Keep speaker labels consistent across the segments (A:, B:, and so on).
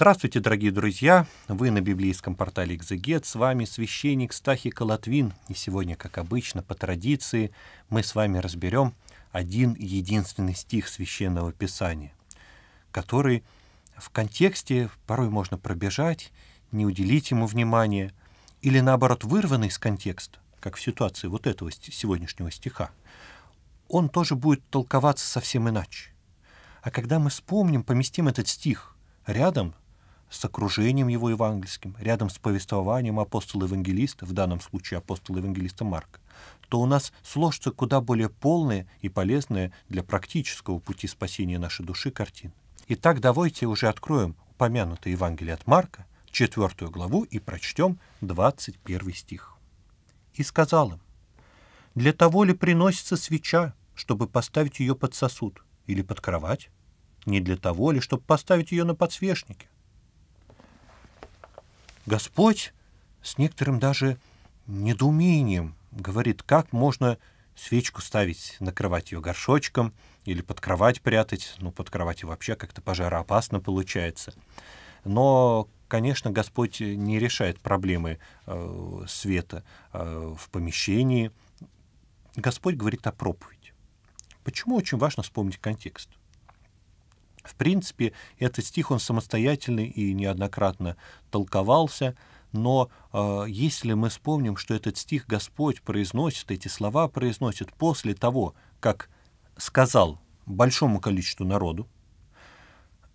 A: Здравствуйте, дорогие друзья! Вы на библейском портале «Экзегет». С вами священник Стахи Колотвин. И сегодня, как обычно, по традиции, мы с вами разберем один единственный стих Священного Писания, который в контексте порой можно пробежать, не уделить ему внимания, или наоборот вырванный из контекста, как в ситуации вот этого сегодняшнего стиха, он тоже будет толковаться совсем иначе. А когда мы вспомним, поместим этот стих рядом с окружением его евангельским, рядом с повествованием апостола-евангелиста, в данном случае апостола-евангелиста Марка, то у нас сложится куда более полная и полезная для практического пути спасения нашей души картины. Итак, давайте уже откроем упомянутое Евангелие от Марка, четвертую главу, и прочтем 21 стих. «И сказал им, «Для того ли приносится свеча, чтобы поставить ее под сосуд или под кровать? Не для того ли, чтобы поставить ее на подсвечнике?» Господь с некоторым даже недоумением говорит, как можно свечку ставить, накрывать ее горшочком или под кровать прятать. Ну, под кровать вообще как-то пожароопасно получается. Но, конечно, Господь не решает проблемы э, света э, в помещении. Господь говорит о проповеди. Почему очень важно вспомнить контекст? В принципе, этот стих, он самостоятельный и неоднократно толковался, но э, если мы вспомним, что этот стих Господь произносит, эти слова произносит после того, как сказал большому количеству народу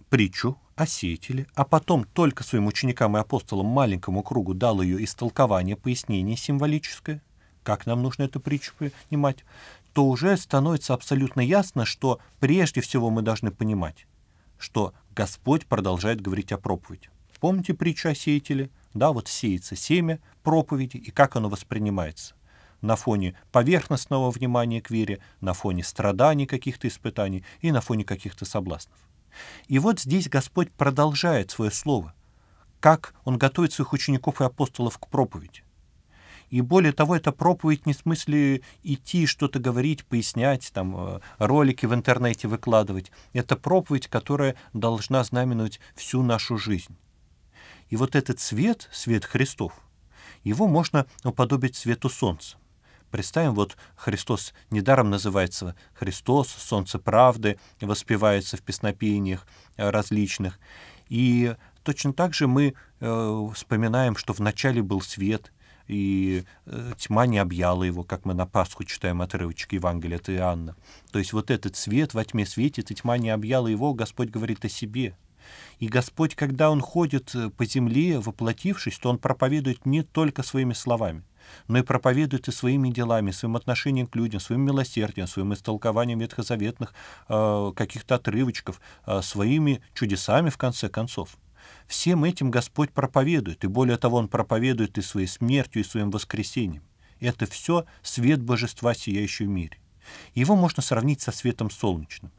A: притчу о сеятеле, а потом только своим ученикам и апостолам маленькому кругу дал ее истолкование, пояснение символическое, как нам нужно эту притчу понимать, то уже становится абсолютно ясно, что прежде всего мы должны понимать, что Господь продолжает говорить о проповеди. Помните притчу о сеятеле? Да, вот сеется семя проповеди и как оно воспринимается на фоне поверхностного внимания к вере, на фоне страданий каких-то испытаний и на фоне каких-то соблазнов. И вот здесь Господь продолжает свое слово, как Он готовит своих учеников и апостолов к проповеди. И более того, это проповедь не в смысле идти что-то говорить, пояснять, там, э, ролики в интернете выкладывать. Это проповедь, которая должна знаменовать всю нашу жизнь. И вот этот свет, свет Христов, его можно уподобить свету солнца. Представим, вот Христос недаром называется Христос, Солнце правды, воспевается в песнопениях э, различных. И точно так же мы э, вспоминаем, что в начале был свет, и э, тьма не объяла его, как мы на Пасху читаем отрывочки Евангелия от Иоанна. То есть вот этот свет во тьме светит, и тьма не объяла его, Господь говорит о себе. И Господь, когда Он ходит э, по земле, воплотившись, то Он проповедует не только своими словами, но и проповедует и своими делами, своим отношением к людям, своим милосердием, своим истолкованием ветхозаветных э, каких-то отрывочков, э, своими чудесами, в конце концов. Всем этим Господь проповедует, и более того, Он проповедует и своей смертью, и своим воскресением. Это все свет божества, сияющий в мире. Его можно сравнить со светом солнечным.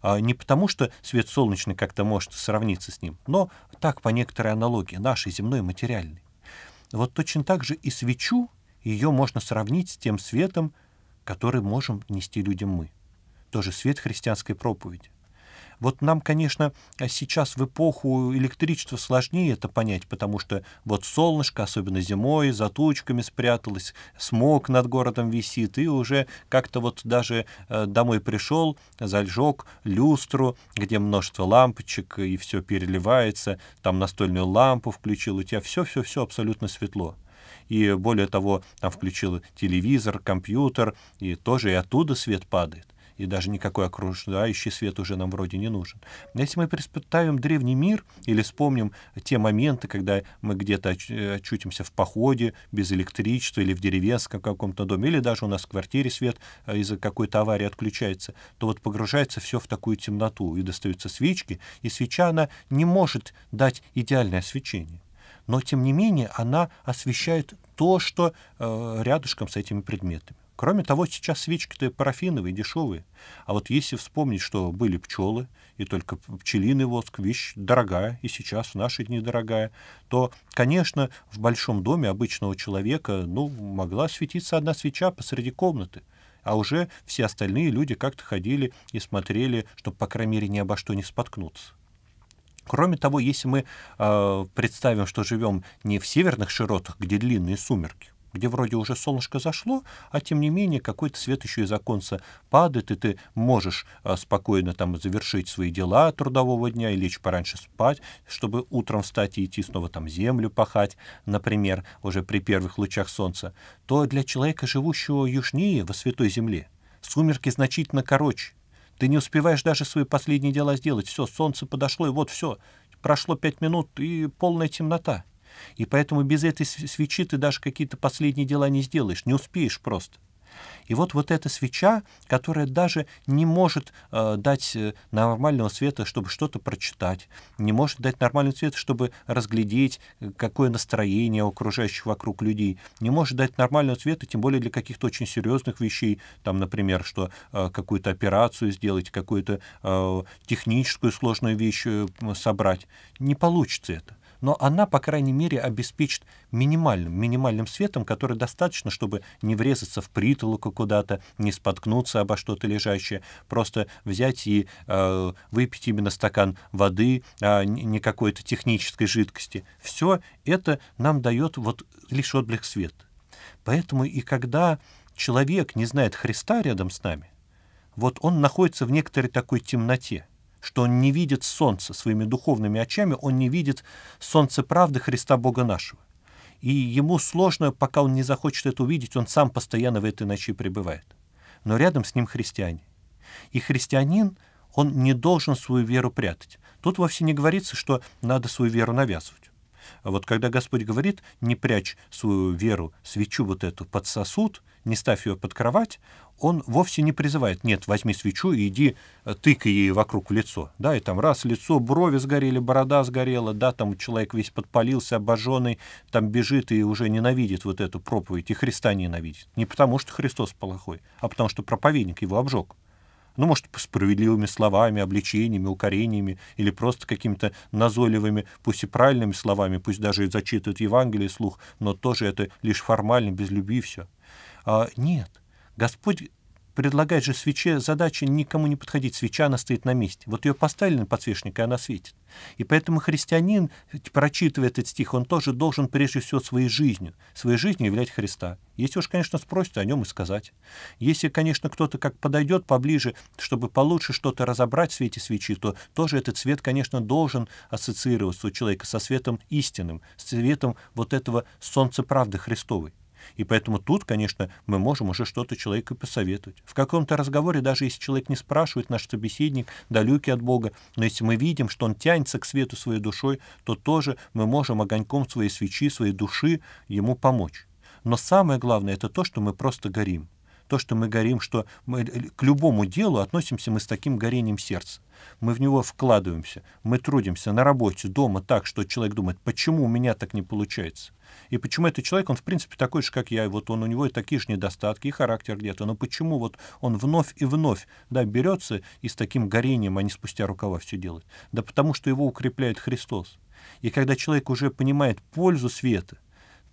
A: А, не потому, что свет солнечный как-то может сравниться с ним, но так по некоторой аналогии, нашей земной, материальной. Вот точно так же и свечу, ее можно сравнить с тем светом, который можем нести людям мы. Тоже свет христианской проповеди. Вот нам, конечно, сейчас в эпоху электричества сложнее это понять, потому что вот солнышко, особенно зимой, за тучками спряталось, смог над городом висит, и уже как-то вот даже э, домой пришел, зажег люстру, где множество лампочек, и все переливается, там настольную лампу включил, у тебя все-все-все абсолютно светло и более того, там включил телевизор, компьютер, и тоже и оттуда свет падает и даже никакой окружающий свет уже нам вроде не нужен. Если мы представим древний мир или вспомним те моменты, когда мы где-то э, очутимся в походе, без электричества или в деревенском каком-то доме, или даже у нас в квартире свет э, из-за какой-то аварии отключается, то вот погружается все в такую темноту, и достаются свечки, и свеча, она не может дать идеальное освещение но тем не менее она освещает то, что э, рядышком с этими предметами. Кроме того, сейчас свечки-то парафиновые, дешевые. А вот если вспомнить, что были пчелы, и только пчелиный воск — вещь дорогая, и сейчас в наши дни дорогая, то, конечно, в большом доме обычного человека ну, могла светиться одна свеча посреди комнаты. А уже все остальные люди как-то ходили и смотрели, чтобы, по крайней мере, ни обо что не споткнуться. Кроме того, если мы э, представим, что живем не в северных широтах, где длинные сумерки, где вроде уже солнышко зашло, а тем не менее какой-то свет еще из оконца падает, и ты можешь а, спокойно там завершить свои дела трудового дня и лечь пораньше спать, чтобы утром встать и идти снова там землю пахать, например, уже при первых лучах солнца, то для человека, живущего южнее, во Святой Земле, сумерки значительно короче. Ты не успеваешь даже свои последние дела сделать. Все, солнце подошло, и вот все. Прошло пять минут, и полная темнота. И поэтому без этой свечи ты даже какие-то последние дела не сделаешь, не успеешь просто. И вот вот эта свеча, которая даже не может э, дать э, нормального света, чтобы что-то прочитать, не может дать нормального света, чтобы разглядеть, э, какое настроение у окружающих вокруг людей, не может дать нормального света, тем более для каких-то очень серьезных вещей, там, например, что э, какую-то операцию сделать, какую-то э, техническую сложную вещь э, собрать. Не получится это но она, по крайней мере, обеспечит минимальным, минимальным светом, который достаточно, чтобы не врезаться в притолоку куда-то, не споткнуться обо что-то лежащее, просто взять и э, выпить именно стакан воды, а не какой-то технической жидкости. Все это нам дает вот лишь отблик света. Поэтому и когда человек не знает Христа рядом с нами, вот он находится в некоторой такой темноте что он не видит солнца своими духовными очами, он не видит солнце правды Христа Бога нашего. И ему сложно, пока он не захочет это увидеть, он сам постоянно в этой ночи пребывает. Но рядом с ним христиане. И христианин, он не должен свою веру прятать. Тут вовсе не говорится, что надо свою веру навязывать. А вот когда Господь говорит, не прячь свою веру, свечу вот эту под сосуд, не ставь ее под кровать, он вовсе не призывает, нет, возьми свечу и иди э, тыкай ей вокруг в лицо. Да, и там раз лицо, брови сгорели, борода сгорела, да, там человек весь подпалился, обожженный, там бежит и уже ненавидит вот эту проповедь, и Христа ненавидит. Не потому, что Христос плохой, а потому, что проповедник его обжег. Ну, может, справедливыми словами, обличениями, укорениями или просто какими-то назойливыми, пусть и правильными словами, пусть даже и зачитывают Евангелие слух, но тоже это лишь формально, без любви все. А, нет. Господь предлагает же свече задача никому не подходить. Свеча, она стоит на месте. Вот ее поставили на подсвечник, и она светит. И поэтому христианин, прочитывая этот стих, он тоже должен прежде всего своей жизнью, своей жизнью являть Христа. Если уж, конечно, спросят, о нем и сказать. Если, конечно, кто-то как подойдет поближе, чтобы получше что-то разобрать в свете свечи, то тоже этот свет, конечно, должен ассоциироваться у человека со светом истинным, с светом вот этого солнца правды Христовой. И поэтому тут, конечно, мы можем уже что-то человеку посоветовать. В каком-то разговоре, даже если человек не спрашивает, наш собеседник далекий от Бога, но если мы видим, что он тянется к свету своей душой, то тоже мы можем огоньком своей свечи, своей души ему помочь. Но самое главное — это то, что мы просто горим то, что мы горим, что мы к любому делу относимся мы с таким горением сердца. Мы в него вкладываемся, мы трудимся на работе, дома так, что человек думает, почему у меня так не получается. И почему этот человек, он в принципе такой же, как я, и вот он у него и такие же недостатки, и характер где-то, но почему вот он вновь и вновь да, берется и с таким горением, а не спустя рукава все делает? Да потому что его укрепляет Христос. И когда человек уже понимает пользу света,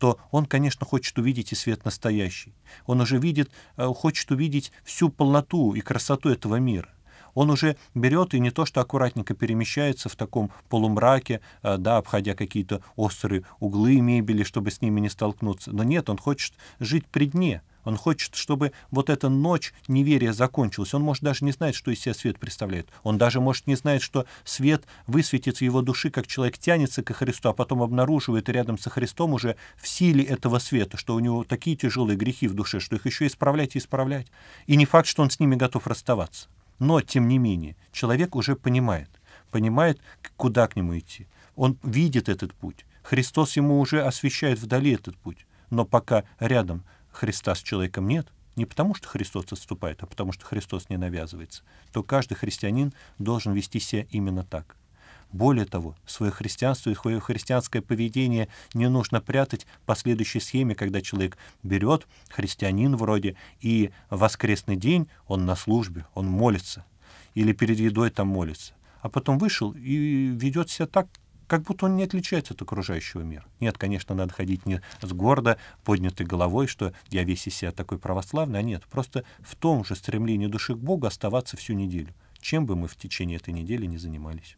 A: что он, конечно, хочет увидеть и свет настоящий. Он уже видит, э, хочет увидеть всю полноту и красоту этого мира он уже берет и не то что аккуратненько перемещается в таком полумраке, э, да, обходя какие-то острые углы мебели, чтобы с ними не столкнуться. Но нет, он хочет жить при дне. Он хочет, чтобы вот эта ночь неверия закончилась. Он может даже не знать, что из себя свет представляет. Он даже может не знать, что свет высветит в его души, как человек тянется ко Христу, а потом обнаруживает рядом со Христом уже в силе этого света, что у него такие тяжелые грехи в душе, что их еще исправлять и исправлять. И не факт, что он с ними готов расставаться. Но, тем не менее, человек уже понимает, понимает, куда к нему идти. Он видит этот путь. Христос ему уже освещает вдали этот путь. Но пока рядом Христа с человеком нет, не потому что Христос отступает, а потому что Христос не навязывается, то каждый христианин должен вести себя именно так — более того, свое христианство и свое христианское поведение не нужно прятать по следующей схеме, когда человек берет, христианин вроде, и в воскресный день он на службе, он молится, или перед едой там молится, а потом вышел и ведет себя так, как будто он не отличается от окружающего мира. Нет, конечно, надо ходить не с гордо поднятой головой, что я весь из себя такой православный, а нет, просто в том же стремлении души к Богу оставаться всю неделю, чем бы мы в течение этой недели не занимались.